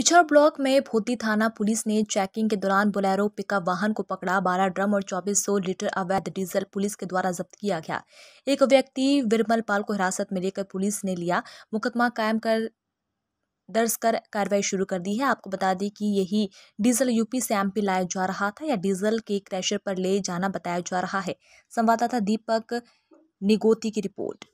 पिछड़ ब्लॉक में भोती थाना पुलिस ने चेकिंग के दौरान बोलेरो पिकअप वाहन को पकड़ा बारह ड्रम और चौबीस सौ लीटर अवैध डीजल पुलिस के द्वारा जब्त किया गया एक व्यक्ति विरमल पाल को हिरासत में लेकर पुलिस ने लिया मुकदमा कायम कर दर्ज कर कार्रवाई शुरू कर दी है आपको बता दें कि यही डीजल यूपी से एमपी लाया जा रहा था या डीजल के क्रैशर पर ले जाना बताया जा रहा है संवाददाता दीपक निगोती की रिपोर्ट